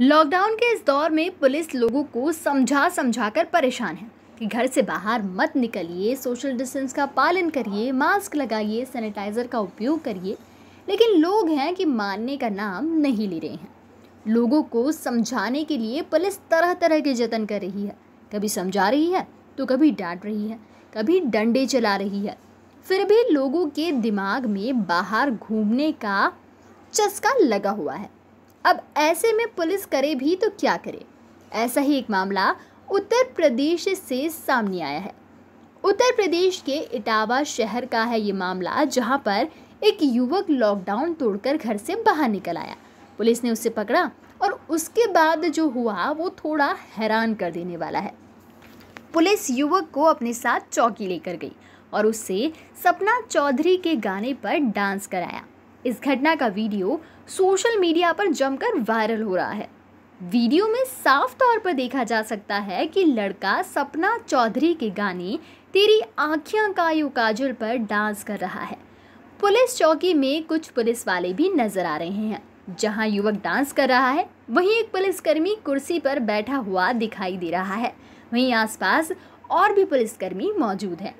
lockdown के इस दौर में पुलिस लोगों को समझा समझा कर परेशान है कि घर से बाहर मत निकलिए सोशल डिस्टेंस का पालन करिए मास्क लगाइए सैनिटाइज़र का उपयोग करिए लेकिन लोग हैं कि मानने का नाम नहीं ले रहे हैं लोगों को समझाने के लिए पुलिस तरह तरह के जतन कर रही है कभी समझा रही है तो कभी डांट रही है कभी डंडे चला रही है फिर भी लोगों के दिमाग में बाहर घूमने का चस्का लगा हुआ है अब ऐसे में पुलिस करे भी तो क्या करे ऐसा ही एक मामला उत्तर प्रदेश से सामने आया है उत्तर प्रदेश के इटावा शहर का है ये मामला जहां पर एक युवक लॉकडाउन तोड़कर घर से बाहर निकल आया पुलिस ने उसे पकड़ा और उसके बाद जो हुआ वो थोड़ा हैरान कर देने वाला है पुलिस युवक को अपने साथ चौकी लेकर गई और उससे सपना चौधरी के गाने पर डांस कराया इस घटना का वीडियो सोशल मीडिया पर जमकर वायरल हो रहा है वीडियो में साफ तौर पर देखा जा सकता है कि लड़का सपना चौधरी के गाने तेरी आँखियाँ का यू काजल पर डांस कर रहा है पुलिस चौकी में कुछ पुलिस वाले भी नजर आ रहे हैं जहां युवक डांस कर रहा है वहीं एक पुलिसकर्मी कुर्सी पर बैठा हुआ दिखाई दे रहा है वहीं आसपास और भी पुलिसकर्मी मौजूद हैं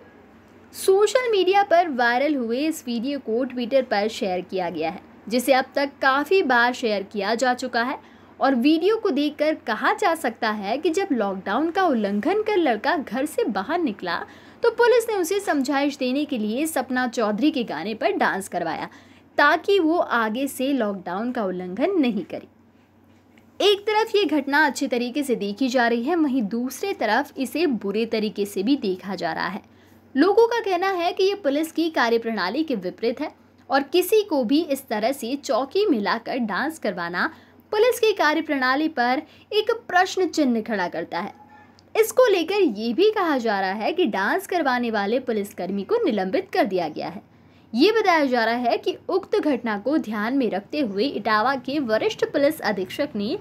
सोशल मीडिया पर वायरल हुए इस वीडियो को ट्विटर पर शेयर किया गया है जिसे अब तक काफ़ी बार शेयर किया जा चुका है और वीडियो को देखकर कहा जा सकता है कि जब लॉकडाउन का उल्लंघन कर लड़का घर से बाहर निकला तो पुलिस ने उसे समझाइश देने के लिए सपना चौधरी के गाने पर डांस करवाया ताकि वो आगे से लॉकडाउन का उल्लंघन नहीं करे एक तरफ ये घटना अच्छे तरीके से देखी जा रही है वहीं दूसरे तरफ इसे बुरे तरीके से भी देखा जा रहा है लोगों का कहना है कि ये पुलिस की कार्यप्रणाली के विपरीत है और किसी को भी इस तरह से चौकी मिलाकर डांस करवाना पुलिस की कार्यप्रणाली पर एक प्रश्न चिन्ह खड़ा करता है इसको लेकर ये भी कहा जा रहा है कि डांस करवाने वाले पुलिसकर्मी को निलंबित कर दिया गया है ये बताया जा रहा है कि उक्त घटना को ध्यान में रखते हुए इटावा के वरिष्ठ पुलिस अधीक्षक ने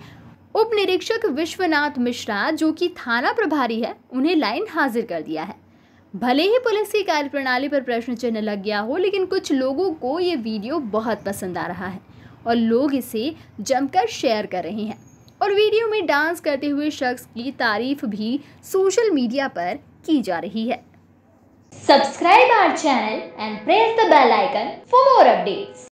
उप निरीक्षक विश्वनाथ मिश्रा जो कि थाना प्रभारी है उन्हें लाइन हाजिर कर दिया है भले ही पुलिस की कार्यप्रणाली पर प्रश्न चिन्ह लग गया हो लेकिन कुछ लोगों को ये वीडियो बहुत पसंद आ रहा है और लोग इसे जमकर शेयर कर रहे हैं और वीडियो में डांस करते हुए शख्स की तारीफ भी सोशल मीडिया पर की जा रही है subscribe our channel and press the bell icon for more updates